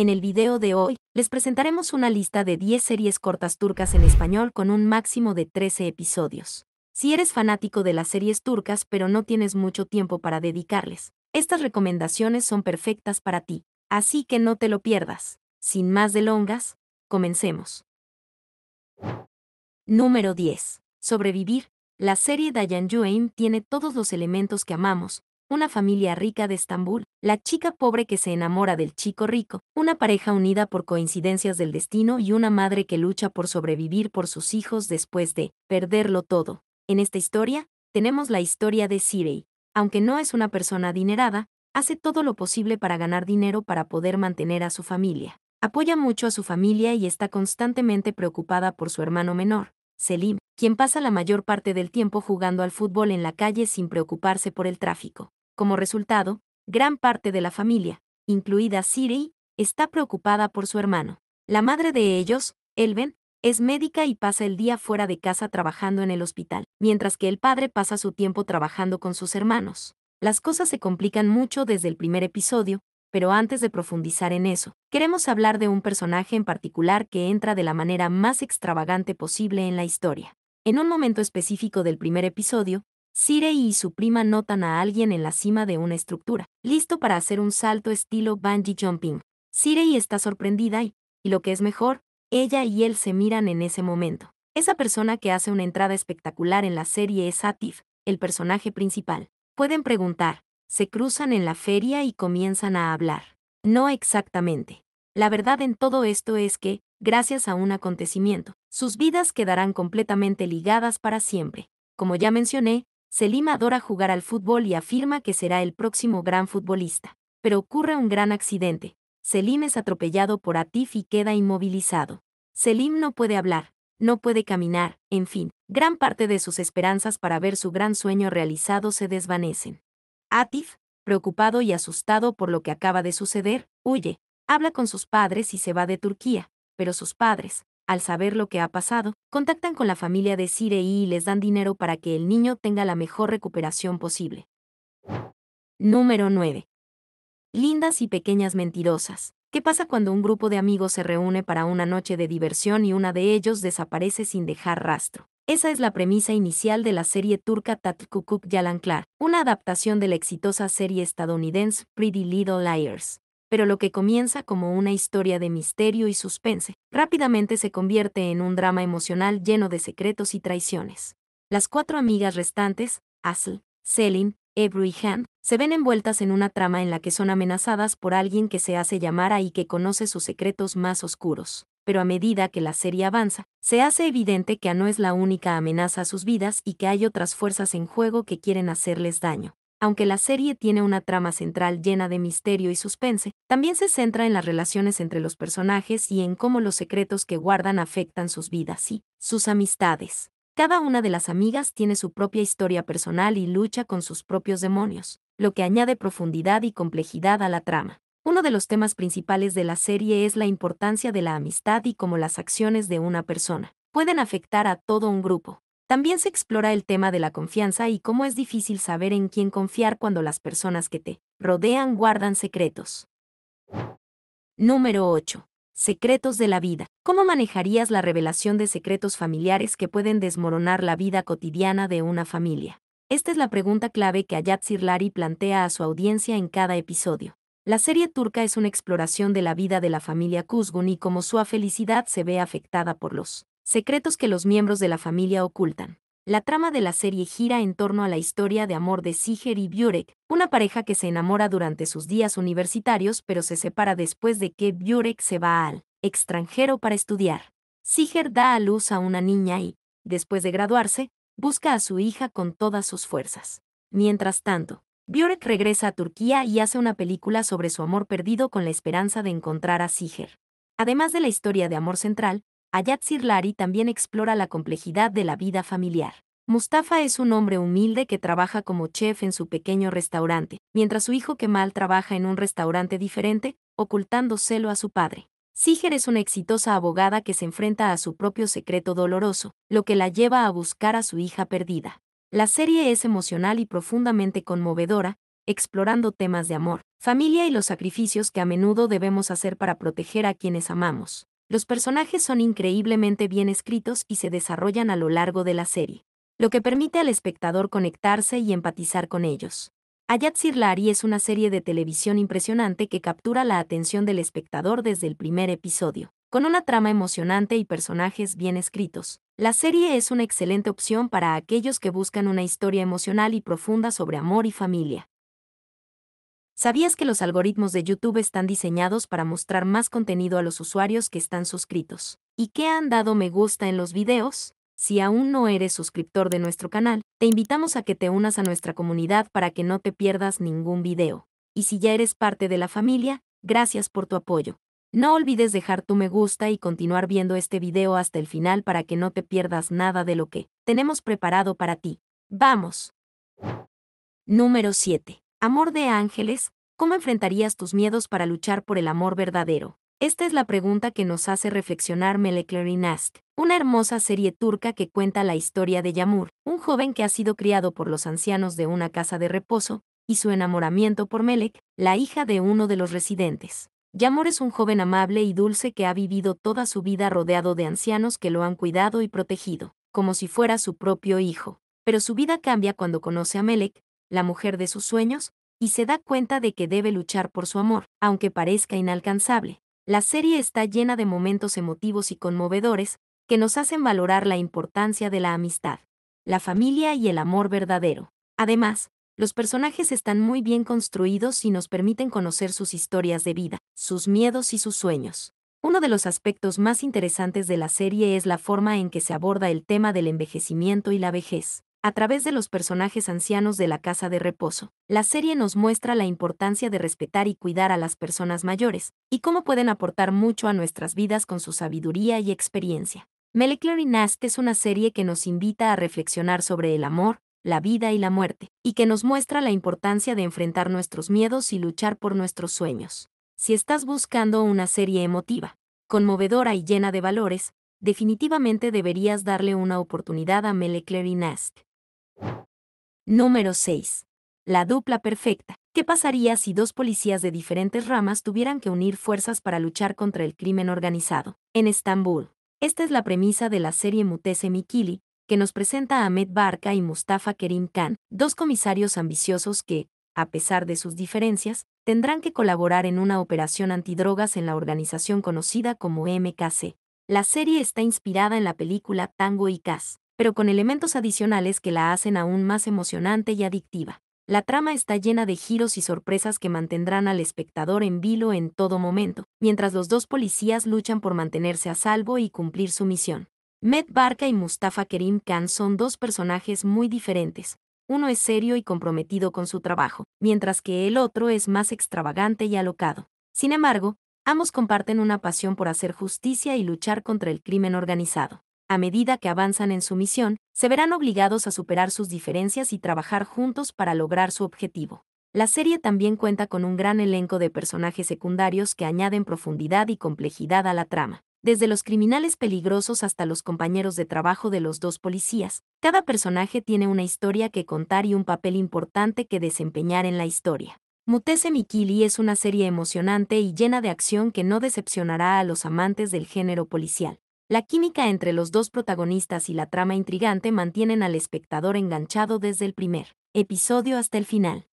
En el video de hoy, les presentaremos una lista de 10 series cortas turcas en español con un máximo de 13 episodios. Si eres fanático de las series turcas pero no tienes mucho tiempo para dedicarles, estas recomendaciones son perfectas para ti, así que no te lo pierdas. Sin más delongas, comencemos. Número 10. Sobrevivir. La serie Dayan Yuin tiene todos los elementos que amamos, una familia rica de Estambul, la chica pobre que se enamora del chico rico, una pareja unida por coincidencias del destino y una madre que lucha por sobrevivir por sus hijos después de perderlo todo. En esta historia, tenemos la historia de Sirey. Aunque no es una persona adinerada, hace todo lo posible para ganar dinero para poder mantener a su familia. Apoya mucho a su familia y está constantemente preocupada por su hermano menor, Selim, quien pasa la mayor parte del tiempo jugando al fútbol en la calle sin preocuparse por el tráfico. Como resultado, gran parte de la familia, incluida Siri, está preocupada por su hermano. La madre de ellos, Elven, es médica y pasa el día fuera de casa trabajando en el hospital, mientras que el padre pasa su tiempo trabajando con sus hermanos. Las cosas se complican mucho desde el primer episodio, pero antes de profundizar en eso, queremos hablar de un personaje en particular que entra de la manera más extravagante posible en la historia. En un momento específico del primer episodio, Sirei y su prima notan a alguien en la cima de una estructura, listo para hacer un salto estilo bungee jumping. Sirei está sorprendida y, y lo que es mejor, ella y él se miran en ese momento. Esa persona que hace una entrada espectacular en la serie es Atif, el personaje principal. Pueden preguntar, se cruzan en la feria y comienzan a hablar. No exactamente. La verdad en todo esto es que, gracias a un acontecimiento, sus vidas quedarán completamente ligadas para siempre. Como ya mencioné, Selim adora jugar al fútbol y afirma que será el próximo gran futbolista. Pero ocurre un gran accidente. Selim es atropellado por Atif y queda inmovilizado. Selim no puede hablar, no puede caminar, en fin, gran parte de sus esperanzas para ver su gran sueño realizado se desvanecen. Atif, preocupado y asustado por lo que acaba de suceder, huye, habla con sus padres y se va de Turquía, pero sus padres, al saber lo que ha pasado, contactan con la familia de Sirei y les dan dinero para que el niño tenga la mejor recuperación posible. Número 9. Lindas y pequeñas mentirosas. ¿Qué pasa cuando un grupo de amigos se reúne para una noche de diversión y una de ellos desaparece sin dejar rastro? Esa es la premisa inicial de la serie turca Tatkukuk Yalanklar, una adaptación de la exitosa serie estadounidense Pretty Little Liars pero lo que comienza como una historia de misterio y suspense, rápidamente se convierte en un drama emocional lleno de secretos y traiciones. Las cuatro amigas restantes, Asl, Selin, Ebru y Han, se ven envueltas en una trama en la que son amenazadas por alguien que se hace llamar a y que conoce sus secretos más oscuros. Pero a medida que la serie avanza, se hace evidente que no es la única amenaza a sus vidas y que hay otras fuerzas en juego que quieren hacerles daño aunque la serie tiene una trama central llena de misterio y suspense, también se centra en las relaciones entre los personajes y en cómo los secretos que guardan afectan sus vidas y sus amistades. Cada una de las amigas tiene su propia historia personal y lucha con sus propios demonios, lo que añade profundidad y complejidad a la trama. Uno de los temas principales de la serie es la importancia de la amistad y cómo las acciones de una persona pueden afectar a todo un grupo. También se explora el tema de la confianza y cómo es difícil saber en quién confiar cuando las personas que te rodean guardan secretos. Número 8. Secretos de la vida. ¿Cómo manejarías la revelación de secretos familiares que pueden desmoronar la vida cotidiana de una familia? Esta es la pregunta clave que Ayat Sirlari plantea a su audiencia en cada episodio. La serie turca es una exploración de la vida de la familia Kuzgun y cómo su felicidad se ve afectada por los secretos que los miembros de la familia ocultan. La trama de la serie gira en torno a la historia de amor de Siger y Burek, una pareja que se enamora durante sus días universitarios pero se separa después de que Burek se va al extranjero para estudiar. Siger da a luz a una niña y, después de graduarse, busca a su hija con todas sus fuerzas. Mientras tanto, Burek regresa a Turquía y hace una película sobre su amor perdido con la esperanza de encontrar a Siger. Además de la historia de amor central, Ayat Sirlari también explora la complejidad de la vida familiar. Mustafa es un hombre humilde que trabaja como chef en su pequeño restaurante, mientras su hijo Kemal trabaja en un restaurante diferente, ocultándoselo a su padre. Siger es una exitosa abogada que se enfrenta a su propio secreto doloroso, lo que la lleva a buscar a su hija perdida. La serie es emocional y profundamente conmovedora, explorando temas de amor, familia y los sacrificios que a menudo debemos hacer para proteger a quienes amamos. Los personajes son increíblemente bien escritos y se desarrollan a lo largo de la serie, lo que permite al espectador conectarse y empatizar con ellos. Ayat Sirlari es una serie de televisión impresionante que captura la atención del espectador desde el primer episodio. Con una trama emocionante y personajes bien escritos, la serie es una excelente opción para aquellos que buscan una historia emocional y profunda sobre amor y familia. ¿Sabías que los algoritmos de YouTube están diseñados para mostrar más contenido a los usuarios que están suscritos? ¿Y qué han dado me gusta en los videos? Si aún no eres suscriptor de nuestro canal, te invitamos a que te unas a nuestra comunidad para que no te pierdas ningún video. Y si ya eres parte de la familia, gracias por tu apoyo. No olvides dejar tu me gusta y continuar viendo este video hasta el final para que no te pierdas nada de lo que tenemos preparado para ti. ¡Vamos! Número 7. Amor de ángeles, ¿cómo enfrentarías tus miedos para luchar por el amor verdadero? Esta es la pregunta que nos hace reflexionar y Ask, una hermosa serie turca que cuenta la historia de Yamur, un joven que ha sido criado por los ancianos de una casa de reposo, y su enamoramiento por Melek, la hija de uno de los residentes. Yamur es un joven amable y dulce que ha vivido toda su vida rodeado de ancianos que lo han cuidado y protegido, como si fuera su propio hijo. Pero su vida cambia cuando conoce a Melek, la mujer de sus sueños, y se da cuenta de que debe luchar por su amor, aunque parezca inalcanzable. La serie está llena de momentos emotivos y conmovedores, que nos hacen valorar la importancia de la amistad, la familia y el amor verdadero. Además, los personajes están muy bien construidos y nos permiten conocer sus historias de vida, sus miedos y sus sueños. Uno de los aspectos más interesantes de la serie es la forma en que se aborda el tema del envejecimiento y la vejez. A través de los personajes ancianos de la casa de reposo, la serie nos muestra la importancia de respetar y cuidar a las personas mayores, y cómo pueden aportar mucho a nuestras vidas con su sabiduría y experiencia. Molecular Nast es una serie que nos invita a reflexionar sobre el amor, la vida y la muerte, y que nos muestra la importancia de enfrentar nuestros miedos y luchar por nuestros sueños. Si estás buscando una serie emotiva, conmovedora y llena de valores, definitivamente deberías darle una oportunidad a Molecular Número 6. La dupla perfecta. ¿Qué pasaría si dos policías de diferentes ramas tuvieran que unir fuerzas para luchar contra el crimen organizado? En Estambul. Esta es la premisa de la serie Mutese Mikili, que nos presenta a Ahmed Barka y Mustafa Kerim Khan, dos comisarios ambiciosos que, a pesar de sus diferencias, tendrán que colaborar en una operación antidrogas en la organización conocida como MKC. La serie está inspirada en la película Tango y Cass, pero con elementos adicionales que la hacen aún más emocionante y adictiva. La trama está llena de giros y sorpresas que mantendrán al espectador en vilo en todo momento, mientras los dos policías luchan por mantenerse a salvo y cumplir su misión. Met Barca y Mustafa Kerim Khan son dos personajes muy diferentes. Uno es serio y comprometido con su trabajo, mientras que el otro es más extravagante y alocado. Sin embargo, ambos comparten una pasión por hacer justicia y luchar contra el crimen organizado a medida que avanzan en su misión, se verán obligados a superar sus diferencias y trabajar juntos para lograr su objetivo. La serie también cuenta con un gran elenco de personajes secundarios que añaden profundidad y complejidad a la trama. Desde los criminales peligrosos hasta los compañeros de trabajo de los dos policías, cada personaje tiene una historia que contar y un papel importante que desempeñar en la historia. Mutese Mikili es una serie emocionante y llena de acción que no decepcionará a los amantes del género policial. La química entre los dos protagonistas y la trama intrigante mantienen al espectador enganchado desde el primer episodio hasta el final.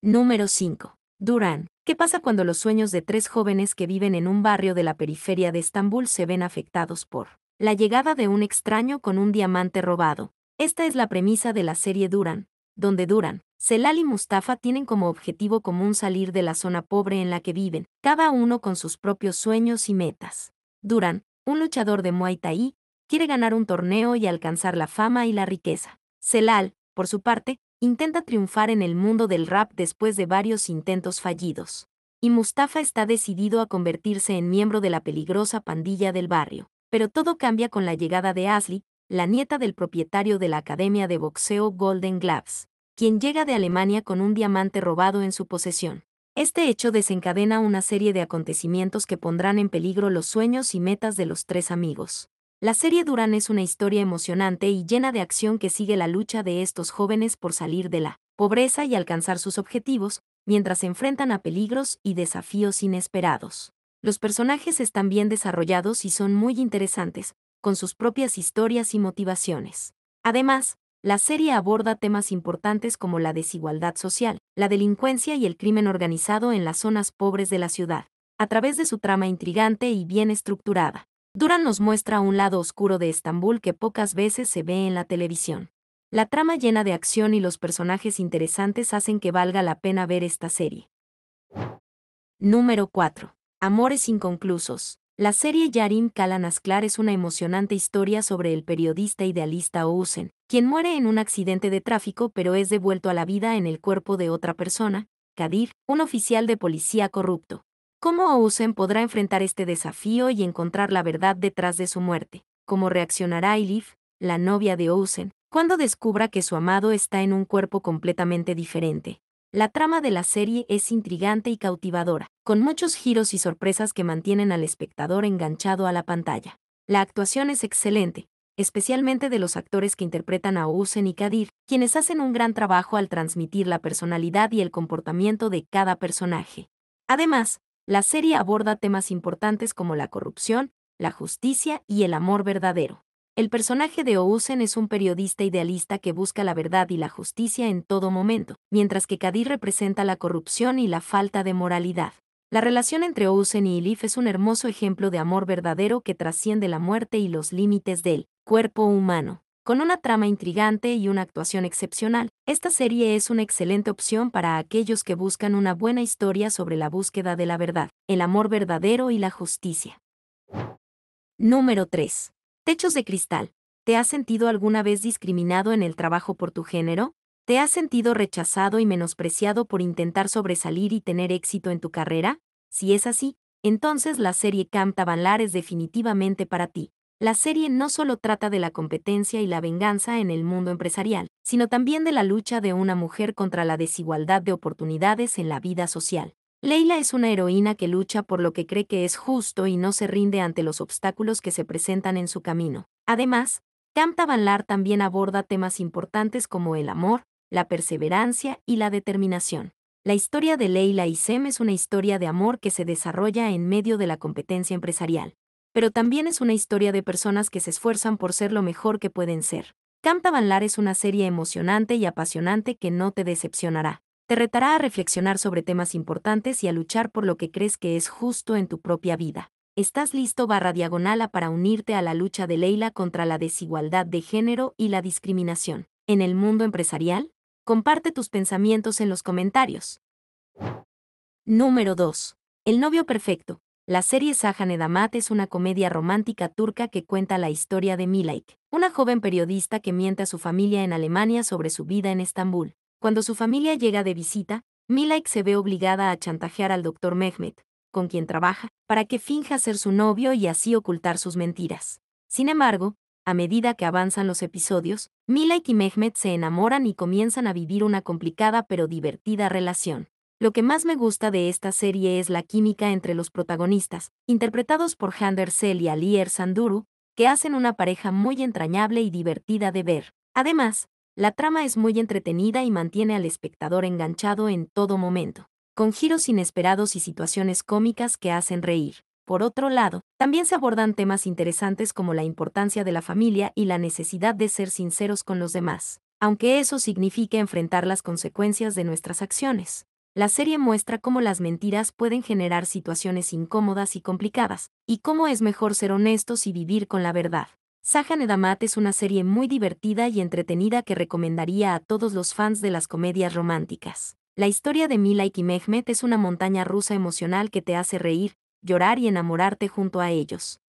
Número 5. Durán. ¿Qué pasa cuando los sueños de tres jóvenes que viven en un barrio de la periferia de Estambul se ven afectados por la llegada de un extraño con un diamante robado? Esta es la premisa de la serie Duran, donde Duran, Celal y Mustafa tienen como objetivo común salir de la zona pobre en la que viven, cada uno con sus propios sueños y metas. Duran, un luchador de Muay Thai, quiere ganar un torneo y alcanzar la fama y la riqueza. Celal, por su parte, intenta triunfar en el mundo del rap después de varios intentos fallidos. Y Mustafa está decidido a convertirse en miembro de la peligrosa pandilla del barrio. Pero todo cambia con la llegada de Asli, la nieta del propietario de la academia de boxeo Golden Gloves, quien llega de Alemania con un diamante robado en su posesión. Este hecho desencadena una serie de acontecimientos que pondrán en peligro los sueños y metas de los tres amigos. La serie Duran es una historia emocionante y llena de acción que sigue la lucha de estos jóvenes por salir de la pobreza y alcanzar sus objetivos, mientras se enfrentan a peligros y desafíos inesperados. Los personajes están bien desarrollados y son muy interesantes, con sus propias historias y motivaciones. Además, la serie aborda temas importantes como la desigualdad social, la delincuencia y el crimen organizado en las zonas pobres de la ciudad, a través de su trama intrigante y bien estructurada. Duran nos muestra un lado oscuro de Estambul que pocas veces se ve en la televisión. La trama llena de acción y los personajes interesantes hacen que valga la pena ver esta serie. Número 4. Amores inconclusos. La serie Yarim Kalan Asklar es una emocionante historia sobre el periodista idealista Ousen, quien muere en un accidente de tráfico pero es devuelto a la vida en el cuerpo de otra persona, Kadir, un oficial de policía corrupto. ¿Cómo Ousen podrá enfrentar este desafío y encontrar la verdad detrás de su muerte? ¿Cómo reaccionará Elif, la novia de Ousen, cuando descubra que su amado está en un cuerpo completamente diferente? La trama de la serie es intrigante y cautivadora, con muchos giros y sorpresas que mantienen al espectador enganchado a la pantalla. La actuación es excelente, especialmente de los actores que interpretan a Ousen y Kadir, quienes hacen un gran trabajo al transmitir la personalidad y el comportamiento de cada personaje. Además, la serie aborda temas importantes como la corrupción, la justicia y el amor verdadero. El personaje de Ousen es un periodista idealista que busca la verdad y la justicia en todo momento, mientras que Kadir representa la corrupción y la falta de moralidad. La relación entre Ousen y Elif es un hermoso ejemplo de amor verdadero que trasciende la muerte y los límites del cuerpo humano. Con una trama intrigante y una actuación excepcional, esta serie es una excelente opción para aquellos que buscan una buena historia sobre la búsqueda de la verdad, el amor verdadero y la justicia. Número 3. Techos de cristal. ¿Te has sentido alguna vez discriminado en el trabajo por tu género? ¿Te has sentido rechazado y menospreciado por intentar sobresalir y tener éxito en tu carrera? Si es así, entonces la serie Camp Tabanlar es definitivamente para ti. La serie no solo trata de la competencia y la venganza en el mundo empresarial, sino también de la lucha de una mujer contra la desigualdad de oportunidades en la vida social. Leila es una heroína que lucha por lo que cree que es justo y no se rinde ante los obstáculos que se presentan en su camino. Además, Camta Tabanlar también aborda temas importantes como el amor, la perseverancia y la determinación. La historia de Leila y Sem es una historia de amor que se desarrolla en medio de la competencia empresarial, pero también es una historia de personas que se esfuerzan por ser lo mejor que pueden ser. Canta Banlar es una serie emocionante y apasionante que no te decepcionará. Te retará a reflexionar sobre temas importantes y a luchar por lo que crees que es justo en tu propia vida. ¿Estás listo barra diagonala para unirte a la lucha de Leila contra la desigualdad de género y la discriminación? En el mundo empresarial, Comparte tus pensamientos en los comentarios. Número 2. El novio perfecto. La serie Sahane Edamat es una comedia romántica turca que cuenta la historia de Milaik, una joven periodista que miente a su familia en Alemania sobre su vida en Estambul. Cuando su familia llega de visita, Milaik se ve obligada a chantajear al doctor Mehmet, con quien trabaja, para que finja ser su novio y así ocultar sus mentiras. Sin embargo, a medida que avanzan los episodios, Mila y Mehmet se enamoran y comienzan a vivir una complicada pero divertida relación. Lo que más me gusta de esta serie es la química entre los protagonistas, interpretados por Hander Sell y Ali Sanduru, que hacen una pareja muy entrañable y divertida de ver. Además, la trama es muy entretenida y mantiene al espectador enganchado en todo momento, con giros inesperados y situaciones cómicas que hacen reír. Por otro lado, también se abordan temas interesantes como la importancia de la familia y la necesidad de ser sinceros con los demás, aunque eso signifique enfrentar las consecuencias de nuestras acciones. La serie muestra cómo las mentiras pueden generar situaciones incómodas y complicadas, y cómo es mejor ser honestos y vivir con la verdad. Sahan Edamat es una serie muy divertida y entretenida que recomendaría a todos los fans de las comedias románticas. La historia de Mila y Mehmet es una montaña rusa emocional que te hace reír, llorar y enamorarte junto a ellos.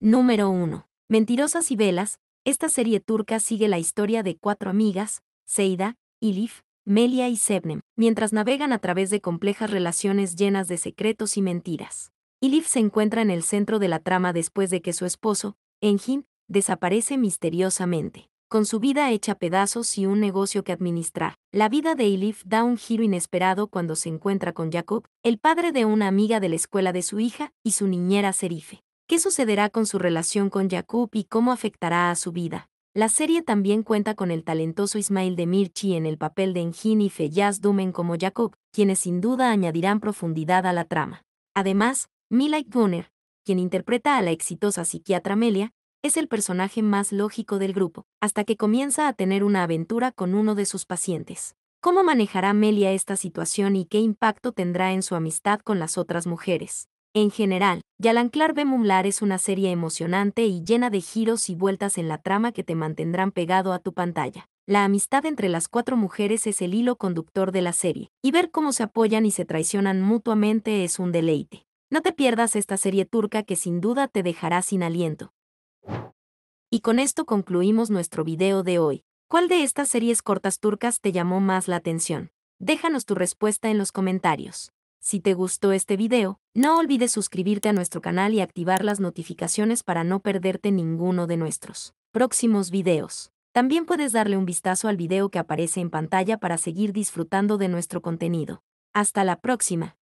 Número 1. Mentirosas y velas. Esta serie turca sigue la historia de cuatro amigas, Seida, Ilif, Melia y Sebnem, mientras navegan a través de complejas relaciones llenas de secretos y mentiras. Ilif se encuentra en el centro de la trama después de que su esposo, Engin, desaparece misteriosamente con su vida hecha pedazos y un negocio que administrar. La vida de Elif da un giro inesperado cuando se encuentra con Jacob, el padre de una amiga de la escuela de su hija y su niñera Serife. ¿Qué sucederá con su relación con Jacob y cómo afectará a su vida? La serie también cuenta con el talentoso Ismail de Mirchi en el papel de Engin y Feyaz Dumen como Jacob, quienes sin duda añadirán profundidad a la trama. Además, Mila Gunner, quien interpreta a la exitosa psiquiatra Melia, es el personaje más lógico del grupo, hasta que comienza a tener una aventura con uno de sus pacientes. ¿Cómo manejará Melia esta situación y qué impacto tendrá en su amistad con las otras mujeres? En general, Yalanclar Bemumlar es una serie emocionante y llena de giros y vueltas en la trama que te mantendrán pegado a tu pantalla. La amistad entre las cuatro mujeres es el hilo conductor de la serie, y ver cómo se apoyan y se traicionan mutuamente es un deleite. No te pierdas esta serie turca que sin duda te dejará sin aliento. Y con esto concluimos nuestro video de hoy. ¿Cuál de estas series cortas turcas te llamó más la atención? Déjanos tu respuesta en los comentarios. Si te gustó este video, no olvides suscribirte a nuestro canal y activar las notificaciones para no perderte ninguno de nuestros próximos videos. También puedes darle un vistazo al video que aparece en pantalla para seguir disfrutando de nuestro contenido. Hasta la próxima.